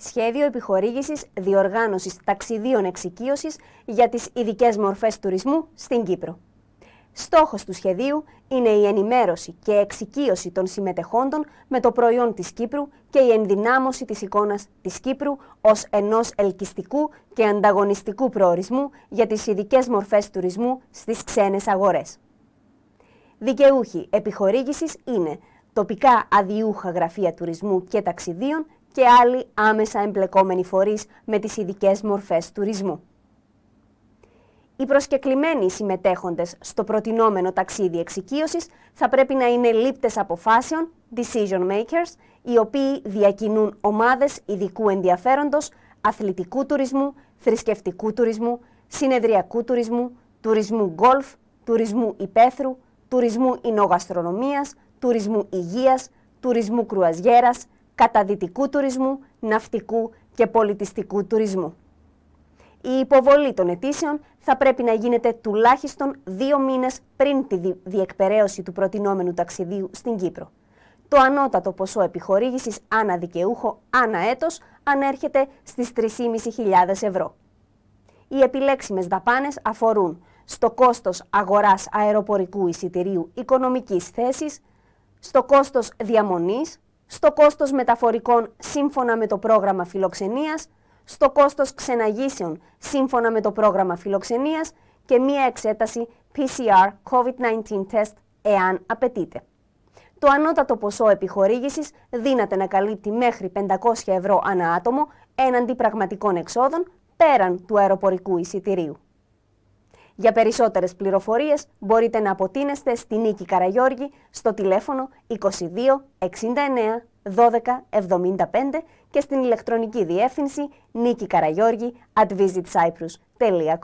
Σχέδιο επιχορήγησης διοργάνωσης ταξιδίων εξοικείωσης για τις ειδικές μορφές τουρισμού στην Κύπρο. Στόχος του σχεδίου είναι η ενημέρωση και εξοικείωση των συμμετεχόντων με το προϊόν της Κύπρου και η ενδυνάμωση της εικόνας της Κύπρου ως ενός ελκυστικού και ανταγωνιστικού προορισμού για τις ειδικές μορφές τουρισμού στις ξένες αγορές. Δικαιούχοι επιχορήγησης είναι τοπικά αδιούχα γραφεία τουρισμού και ταξιδίων και άλλοι άμεσα εμπλεκόμενοι φορείς με τις ειδικές μορφές τουρισμού. Οι προσκεκλημένοι συμμετέχοντες στο προτινόμενο ταξίδι εξοικείωσης θα πρέπει να είναι λήπτες αποφάσεων, decision makers, οι οποίοι διακινούν ομάδες ειδικού ενδιαφέροντος, αθλητικού τουρισμού, θρησκευτικού τουρισμού, συνεδριακού τουρισμού, τουρισμού γκολφ, τουρισμού υπαίθρου, τουρισμού εινογαστρονομίας, τουρισμού υγείας, τουρισμού κρουαζιέρας, καταδυτικού τουρισμού, ναυτικού και πολιτιστικού τουρισμού. Η υποβολή των αιτήσεων θα πρέπει να γίνεται τουλάχιστον δύο μήνες πριν τη διεκπεραίωση του προτινόμενου ταξιδίου στην Κύπρο. Το ανώτατο ποσό επιχορήγησης ανά δικαιούχο ανά έτος ανέρχεται στις 3.500 ευρώ. Οι επιλέξιμες δαπάνες αφορούν στο κόστος αγοράς αεροπορικού εισιτηρίου οικονομικής θέσης, στο κόστος διαμονής, στο κόστος μεταφορικών σύμφωνα με το πρόγραμμα φιλοξενίας, στο κόστος ξεναγήσεων σύμφωνα με το πρόγραμμα φιλοξενίας και μία εξέταση PCR COVID-19 test εάν απαιτείται. Το ανώτατο ποσό επιχορήγησης δύναται να καλύπτει μέχρι 500 ευρώ ανά άτομο έναντι πραγματικών εξόδων πέραν του αεροπορικού εισιτηρίου. Για περισσότερες πληροφορίες μπορείτε να αποτείνεστε στη Νίκη Καραγιώργη στο τηλέφωνο 22 69 12 75 και στην ηλεκτρονική διεύθυνση nikikaragiorgi at